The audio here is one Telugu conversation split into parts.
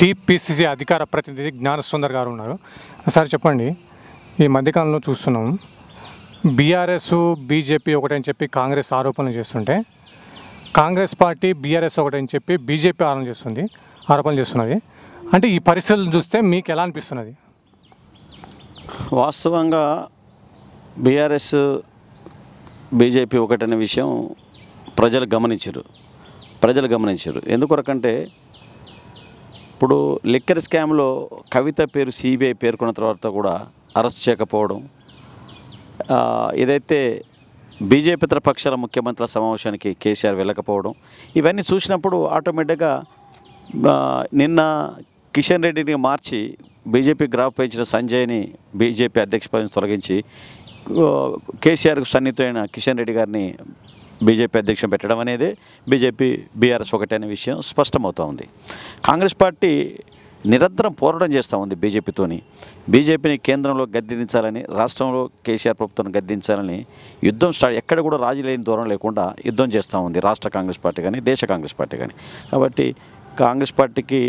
టీపీసీసీ అధికార ప్రతినిధి జ్ఞానసుందర్ గారు ఉన్నారు సార్ చెప్పండి ఈ మధ్యకాలంలో చూస్తున్నాం బీఆర్ఎస్ బీజేపీ ఒకటని చెప్పి కాంగ్రెస్ ఆరోపణలు చేస్తుంటే కాంగ్రెస్ పార్టీ బీఆర్ఎస్ ఒకటని చెప్పి బీజేపీ ఆరోపణ చేస్తుంది ఆరోపణలు చేస్తున్నది అంటే ఈ పరిస్థితులు చూస్తే మీకు ఎలా అనిపిస్తున్నది వాస్తవంగా బీఆర్ఎస్ బీజేపీ ఒకటనే విషయం ప్రజలు గమనించరు ప్రజలు గమనించరు ఎందుకొరకంటే ఇప్పుడు లిక్కర్ స్కామ్లో కవిత పేరు సిబిఐ పేర్కొన్న తర్వాత కూడా అరెస్ట్ చేయకపోవడం ఏదైతే బీజేపీ పక్షాల ముఖ్యమంత్రుల సమావేశానికి కేసీఆర్ వెళ్ళకపోవడం ఇవన్నీ చూసినప్పుడు ఆటోమేటిక్గా నిన్న కిషన్ రెడ్డిని మార్చి బీజేపీ గ్రాఫ్ పెంచిన సంజయ్ని బీజేపీ అధ్యక్ష పదవిని తొలగించి కేసీఆర్కు సన్నిహితుడైన కిషన్ రెడ్డి గారిని బీజేపీ అధ్యక్షం పెట్టడం అనేది బీజేపీ బీఆర్ఎస్ ఒకటే అనే విషయం స్పష్టమవుతూ ఉంది కాంగ్రెస్ పార్టీ నిరంతరం పోరాటం చేస్తూ ఉంది బీజేపీతోని బీజేపీని కేంద్రంలో గద్దించాలని రాష్ట్రంలో కేసీఆర్ ప్రభుత్వాన్ని గద్దించాలని యుద్ధం స్టార్ట్ ఎక్కడ కూడా రాజీ లేని దూరం లేకుండా యుద్ధం చేస్తూ ఉంది రాష్ట్ర కాంగ్రెస్ పార్టీ కానీ దేశ కాంగ్రెస్ పార్టీ కానీ కాబట్టి కాంగ్రెస్ పార్టీకి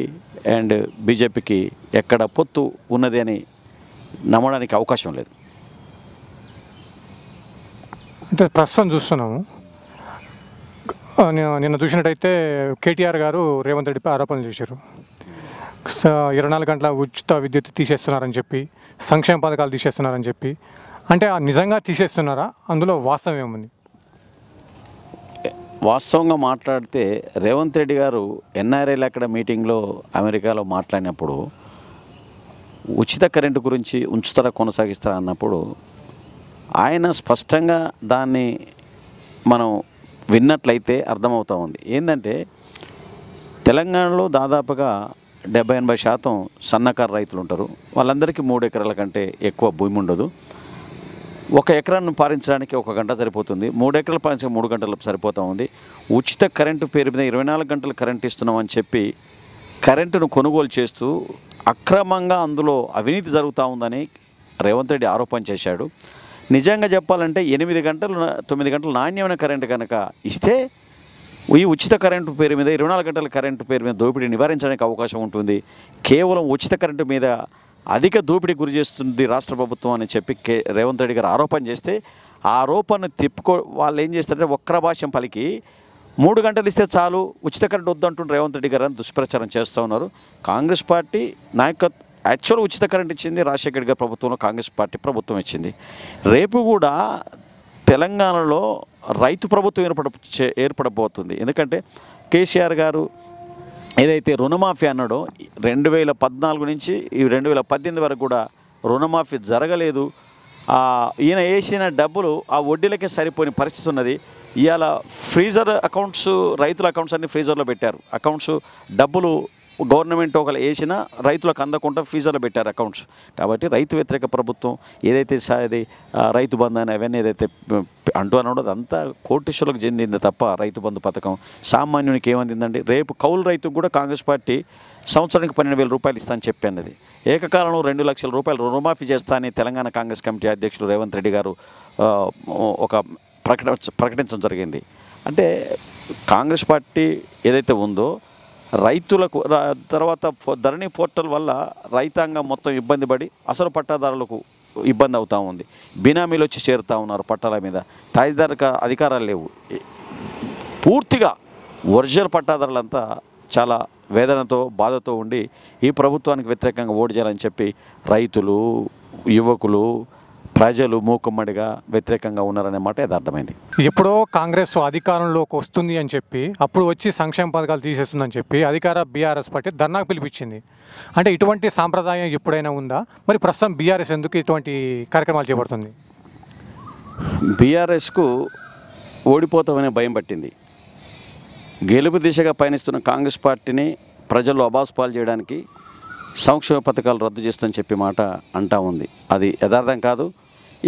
అండ్ బీజేపీకి ఎక్కడ పొత్తు ఉన్నది అని నమ్మడానికి అవకాశం లేదు అంటే ప్రస్తుతం చూస్తున్నాము నిన్న చూసినట్టయితే కేటీఆర్ గారు రేవంత్ రెడ్డిపై ఆరోపణలు చేశారు ఇరవై నాలుగు గంటల ఉచిత విద్యుత్ తీసేస్తున్నారని చెప్పి సంక్షేమ పథకాలు తీసేస్తున్నారని చెప్పి అంటే నిజంగా తీసేస్తున్నారా అందులో వాస్తవం ఏముంది వాస్తవంగా మాట్లాడితే రేవంత్ రెడ్డి గారు ఎన్ఆర్ఐలు అక్కడ మీటింగ్లో అమెరికాలో మాట్లాడినప్పుడు ఉచిత కరెంటు గురించి ఉంచుతారా కొనసాగిస్తారా అన్నప్పుడు ఆయన స్పష్టంగా దాన్ని మనం విన్నట్లయితే అర్థమవుతూ ఉంది ఏంటంటే తెలంగాణలో దాదాపుగా డెబ్బై ఎనభై శాతం సన్నకారు రైతులు ఉంటారు వాళ్ళందరికీ మూడు ఎకరాల కంటే ఎక్కువ భూమి ఉండదు ఒక ఎకరాన్ని పారించడానికి ఒక గంట సరిపోతుంది మూడు ఎకరాలు పారించడానికి మూడు గంటలు సరిపోతూ ఉంది ఉచిత కరెంటు పేరు మీద ఇరవై నాలుగు గంటలు కరెంటు ఇస్తున్నామని చెప్పి కరెంటును కొనుగోలు చేస్తూ అక్రమంగా అందులో అవినీతి జరుగుతూ ఉందని రేవంత్ రెడ్డి ఆరోపణ చేశాడు నిజంగా చెప్పాలంటే ఎనిమిది గంటలు తొమ్మిది గంటలు నాణ్యమైన కరెంటు కనుక ఇస్తే ఈ ఉచిత కరెంటు పేరు మీద ఇరవై నాలుగు గంటల కరెంటు పేరు మీద దోపిడీ నివారించడానికి అవకాశం ఉంటుంది కేవలం ఉచిత కరెంటు మీద అధిక దోపిడీ గురి చేస్తుంది రాష్ట్ర ప్రభుత్వం అని చెప్పి కే రేవంత్ రెడ్డి గారు ఆరోపణ చేస్తే ఆ ఆరోపణను తిప్పుకో వాళ్ళు ఏం చేస్తారంటే ఒక్కర భాష్యం పలికి మూడు గంటలు ఇస్తే చాలు ఉచిత కరెంటు వద్దంటుండే రేవంత్ రెడ్డి గారు అని దుష్ప్రచారం చేస్తూ ఉన్నారు కాంగ్రెస్ పార్టీ నాయకత్వ యాక్చువల్ ఉచిత కరెంట్ ఇచ్చింది రాజశేఖర్ గారి ప్రభుత్వంలో కాంగ్రెస్ పార్టీ ప్రభుత్వం ఇచ్చింది రేపు కూడా తెలంగాణలో రైతు ప్రభుత్వం ఏర్పడ ఏర్పడబోతుంది ఎందుకంటే కేసీఆర్ గారు ఏదైతే రుణమాఫీ అన్నాడో రెండు వేల పద్నాలుగు నుంచి ఈ రెండు వేల పద్దెనిమిది వరకు కూడా రుణమాఫీ జరగలేదు ఈయన వేసిన డబ్బులు ఆ వడ్డీలకే సరిపోని పరిస్థితి ఉన్నది ఇవాళ ఫ్రీజర్ అకౌంట్స్ రైతుల అకౌంట్స్ అన్ని ఫ్రీజర్లో పెట్టారు అకౌంట్స్ డబ్బులు గవర్నమెంట్ ఒకరు వేసినా రైతులకు అందకుండా ఫీజులు పెట్టారు అకౌంట్స్ కాబట్టి రైతు వ్యతిరేక ప్రభుత్వం ఏదైతే అది రైతు బంధు అని అవన్నీ ఏదైతే అంటూ అనడం అదంతా కోటీశ్వరులకు చెందింది తప్ప రైతు బంధు పథకం సామాన్యునికి ఏమందిందండి రేపు కౌలు రైతుకు కూడా కాంగ్రెస్ పార్టీ సంవత్సరానికి పన్నెండు వేల రూపాయలు ఇస్తానని చెప్పానది ఏకకాలంలో రెండు లక్షల రూపాయలు రుణమాఫీ చేస్తా అని తెలంగాణ కాంగ్రెస్ కమిటీ అధ్యక్షులు రేవంత్ రెడ్డి గారు ఒక ప్రకట ప్రకటించడం జరిగింది అంటే కాంగ్రెస్ పార్టీ ఏదైతే ఉందో రైతులకు తర్వాత ధరణి పోర్టల్ వల్ల రైతాంగం మొత్తం ఇబ్బంది పడి అసలు పట్టాదారులకు ఇబ్బంది అవుతూ ఉంది బినామీలు వచ్చి చేరుతూ ఉన్నారు పట్టాల మీద తాజాదారిక అధికారాలు లేవు పూర్తిగా ఒరిజినల్ పట్టాదారులంతా చాలా వేదనతో బాధతో ఉండి ఈ ప్రభుత్వానికి వ్యతిరేకంగా ఓటు చేయాలని చెప్పి రైతులు యువకులు ప్రజలు మూకుమ్మడిగా వ్యతిరేకంగా ఉన్నారనే మాట యథార్థమైంది ఎప్పుడో కాంగ్రెస్ అధికారంలోకి వస్తుంది అని చెప్పి అప్పుడు వచ్చి సంక్షేమ పథకాలు తీసేస్తుందని చెప్పి అధికార బీఆర్ఎస్ పార్టీ ధర్నాకు పిలిపించింది అంటే ఇటువంటి సాంప్రదాయం ఎప్పుడైనా ఉందా మరి ప్రస్తుతం బీఆర్ఎస్ ఎందుకు ఇటువంటి కార్యక్రమాలు చేపడుతుంది బీఆర్ఎస్కు ఓడిపోతామనే భయం పట్టింది గెలుపు దిశగా పయనిస్తున్న కాంగ్రెస్ పార్టీని ప్రజల్లో అబాసుపాలు చేయడానికి సంక్షేమ పథకాలు రద్దు చేస్తుందని చెప్పి మాట అంటా ఉంది అది యథార్థం కాదు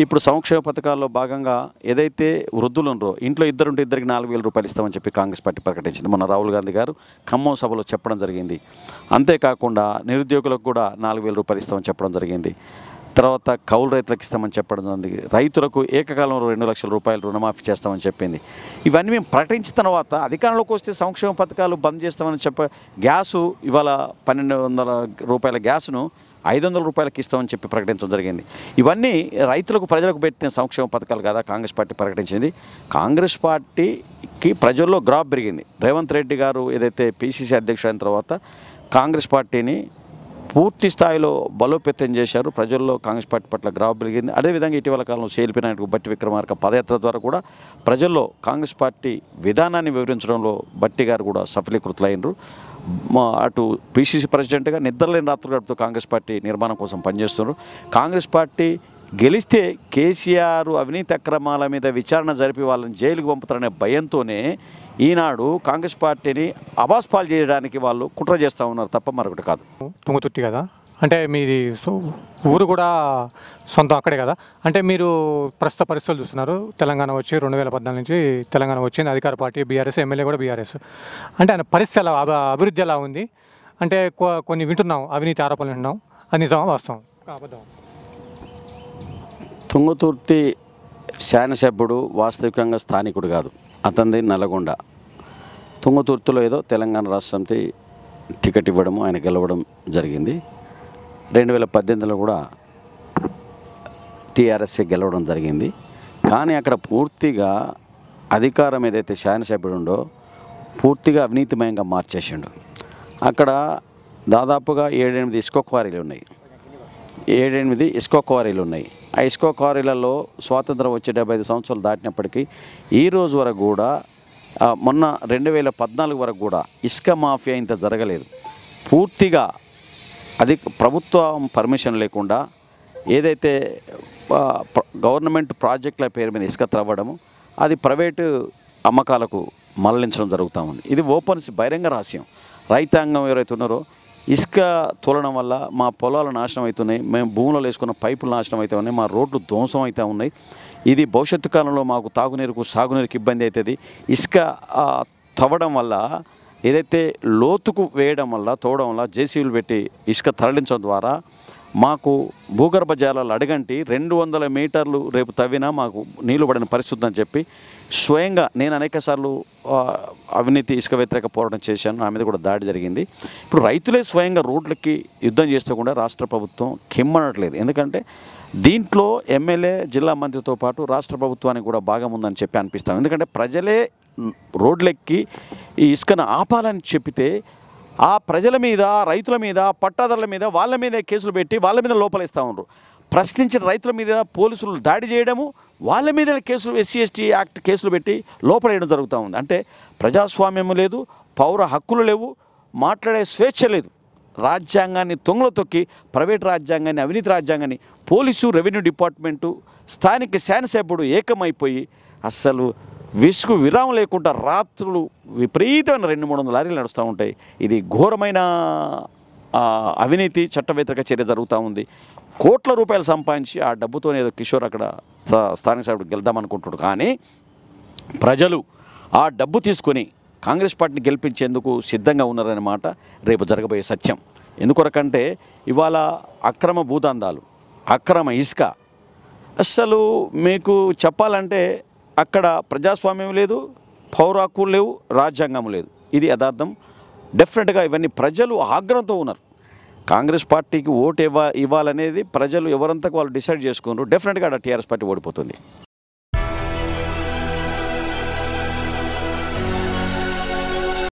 ఇప్పుడు సంక్షేమ పథకాల్లో భాగంగా ఏదైతే వృద్ధులు ఉన్నారో ఇంట్లో ఇద్దరుంటే ఇద్దరికి నాలుగు వేల రూపాయలు ఇస్తామని చెప్పి కాంగ్రెస్ పార్టీ ప్రకటించింది మొన్న రాహుల్ గాంధీ గారు ఖమ్మం సభలో చెప్పడం జరిగింది అంతేకాకుండా నిరుద్యోగులకు కూడా నాలుగు వేల రూపాయలు ఇస్తామని చెప్పడం జరిగింది తర్వాత కౌలు రైతులకు ఇస్తామని చెప్పడం జరిగింది రైతులకు ఏకకాలంలో రెండు లక్షల రూపాయలు రుణమాఫీ చేస్తామని చెప్పింది ఇవన్నీ మేము ప్రకటించిన తర్వాత అధికారంలోకి వస్తే సంక్షేమ పథకాలు బంద్ చేస్తామని చెప్ప గ్యాసు ఇవాళ పన్నెండు వందల రూపాయల గ్యాసును ఐదు వందల రూపాయలకి ఇస్తామని చెప్పి ప్రకటించడం జరిగింది ఇవన్నీ రైతులకు ప్రజలకు పెట్టిన సంక్షేమ పథకాలు కదా కాంగ్రెస్ పార్టీ ప్రకటించింది కాంగ్రెస్ పార్టీకి ప్రజల్లో గ్రాప్ పెరిగింది రేవంత్ రెడ్డి గారు ఏదైతే పిసిసి అధ్యక్షుడు అయిన తర్వాత కాంగ్రెస్ పార్టీని పూర్తి స్థాయిలో బలోపేతం చేశారు ప్రజల్లో కాంగ్రెస్ పార్టీ పట్ల గ్రావ పెరిగింది అదేవిధంగా ఇటీవల కాలంలో నాయుడు బట్టి విక్రమార్క పదయాత్ర ద్వారా కూడా ప్రజల్లో కాంగ్రెస్ పార్టీ విధానాన్ని వివరించడంలో బట్టి గారు కూడా సఫలీకృతులైనరు అటు పిసిసి ప్రెసిడెంట్గా నిద్రలేని రాత్రులు గడుపుతూ కాంగ్రెస్ పార్టీ నిర్మాణం కోసం పనిచేస్తున్నారు కాంగ్రెస్ పార్టీ గెలిస్తే కేసీఆర్ అవినీతి అక్రమాల మీద విచారణ జరిపి వాళ్ళని జైలుకు పంపుతారనే భయంతోనే ఈనాడు కాంగ్రెస్ పార్టీని అబాస్పాలు చేయడానికి వాళ్ళు కుట్ర చేస్తూ ఉన్నారు తప్ప మరొకటి కాదు తుంగతుర్తి కదా అంటే మీది ఊరు కూడా సొంతం అక్కడే కదా అంటే మీరు ప్రస్తుత పరిస్థితులు చూస్తున్నారు తెలంగాణ వచ్చి రెండు వేల పద్నాలుగు నుంచి తెలంగాణ వచ్చింది అధికార పార్టీ బీఆర్ఎస్ ఎమ్మెల్యే కూడా బీఆర్ఎస్ అంటే ఆయన పరిస్థితి ఎలా అభివృద్ధి ఎలా ఉంది అంటే కొన్ని వింటున్నాం అవినీతి ఆరోపణలు వింటున్నాం అది నిజమా వాస్తవం తుంగతుర్తి శానసభ్యుడు వాస్తవికంగా స్థానికుడు కాదు అతనిది నల్గొండ తుంగతుర్తిలో ఏదో తెలంగాణ రాష్ట్రంతో టికెట్ ఇవ్వడము ఆయన గెలవడం జరిగింది రెండు వేల పద్దెనిమిదిలో కూడా టీఆర్ఎస్ గెలవడం జరిగింది కానీ అక్కడ పూర్తిగా అధికారం ఏదైతే శానసభ్యుడు ఉండో పూర్తిగా అవినీతిమయంగా మార్చేసిండు అక్కడ దాదాపుగా ఏడెనిమిది ఇసుక క్వారీలు ఉన్నాయి ఏడెనిమిది ఇస్కో క్వారీలు ఉన్నాయి ఆ ఇస్కో క్వారీలలో స్వాతంత్రం వచ్చి డెబ్బై ఐదు సంవత్సరాలు దాటినప్పటికీ ఈ రోజు వరకు కూడా మొన్న రెండు వేల పద్నాలుగు వరకు కూడా ఇసుక మాఫియా ఇంత జరగలేదు పూర్తిగా అది ప్రభుత్వం పర్మిషన్ లేకుండా ఏదైతే గవర్నమెంట్ ప్రాజెక్టుల పేరు మీద ఇసుక త్రవ్వడము అది ప్రైవేటు అమ్మకాలకు మరలించడం జరుగుతూ ఉంది ఇది ఓపెన్స్ బహిరంగ రహస్యం రైతాంగం ఎవరైతే ఉన్నారో ఇసుక తోలడం వల్ల మా పొలాలు నాశనం అవుతున్నాయి మేము భూములలో వేసుకున్న పైపులు నాశనం అవుతా ఉన్నాయి మా రోడ్లు ధ్వంసం అవుతా ఉన్నాయి ఇది భవిష్యత్తు కాలంలో మాకు తాగునీరుకు సాగునీరుకు ఇబ్బంది అవుతుంది ఇసుక తవ్వడం వల్ల ఏదైతే లోతుకు వేయడం వల్ల తోవడం వల్ల జేసీబీలు పెట్టి ఇసుక తరలించడం ద్వారా మాకు భూగర్భ జలాలు అడగంటి రెండు వందల మీటర్లు రేపు తవ్వినా మాకు నీళ్లు పడిన పరిస్థితి అని చెప్పి స్వయంగా నేను అనేక సార్లు అవినీతి ఇసుక వ్యతిరేక పోరాటం చేశాను నా మీద కూడా దాడి జరిగింది ఇప్పుడు రైతులే స్వయంగా రోడ్లకి యుద్ధం చేస్తే కూడా రాష్ట్ర ప్రభుత్వం కిమ్మనట్లేదు ఎందుకంటే దీంట్లో ఎమ్మెల్యే జిల్లా మంత్రితో పాటు రాష్ట్ర ప్రభుత్వానికి కూడా భాగం ఉందని చెప్పి అనిపిస్తాం ఎందుకంటే ప్రజలే రోడ్లెక్కి ఈ ఇసుకను ఆపాలని చెప్పితే ఆ ప్రజల మీద రైతుల మీద పట్టాదారుల మీద వాళ్ళ మీద కేసులు పెట్టి వాళ్ళ మీద లోపలిస్తూ ఉన్నారు ప్రశ్నించిన రైతుల మీద పోలీసులు దాడి చేయడము వాళ్ళ మీద కేసులు ఎస్సీ ఎస్టీ యాక్ట్ కేసులు పెట్టి లోపలేయడం జరుగుతూ ఉంది అంటే ప్రజాస్వామ్యం లేదు పౌర హక్కులు లేవు మాట్లాడే స్వేచ్ఛ లేదు రాజ్యాంగాన్ని తొంగల తొక్కి ప్రైవేట్ రాజ్యాంగాన్ని అవినీతి రాజ్యాంగాన్ని పోలీసు రెవెన్యూ డిపార్ట్మెంటు స్థానిక శానిసేపుడు ఏకమైపోయి అస్సలు విసుగు విరామం లేకుండా రాత్రులు విపరీతమైన రెండు మూడు వందల లారీలు నడుస్తూ ఉంటాయి ఇది ఘోరమైన అవినీతి చట్ట వ్యతిరేక చర్య జరుగుతూ ఉంది కోట్ల రూపాయలు సంపాదించి ఆ డబ్బుతో ఏదో కిషోర్ అక్కడ స్థానిక సభ్యుడు గెలుద్దామనుకుంటున్నాడు కానీ ప్రజలు ఆ డబ్బు తీసుకొని కాంగ్రెస్ పార్టీని గెలిపించేందుకు సిద్ధంగా ఉన్నారన్నమాట రేపు జరగబోయే సత్యం ఎందుకొరకంటే ఇవాళ అక్రమ భూదందాలు అక్రమ ఇసుక అస్సలు మీకు చెప్పాలంటే అక్కడ ప్రజాస్వామ్యం లేదు పౌరాకులు లేవు రాజ్యాంగం లేదు ఇది యథార్థం డెఫినెట్గా ఇవన్నీ ప్రజలు ఆగ్రహంతో ఉన్నారు కాంగ్రెస్ పార్టీకి ఓటు ఇవ్వ ఇవ్వాలనేది ప్రజలు ఎవరంతకు వాళ్ళు డిసైడ్ చేసుకున్నారు డెఫినెట్గా టీఆర్ఎస్ పార్టీ ఓడిపోతుంది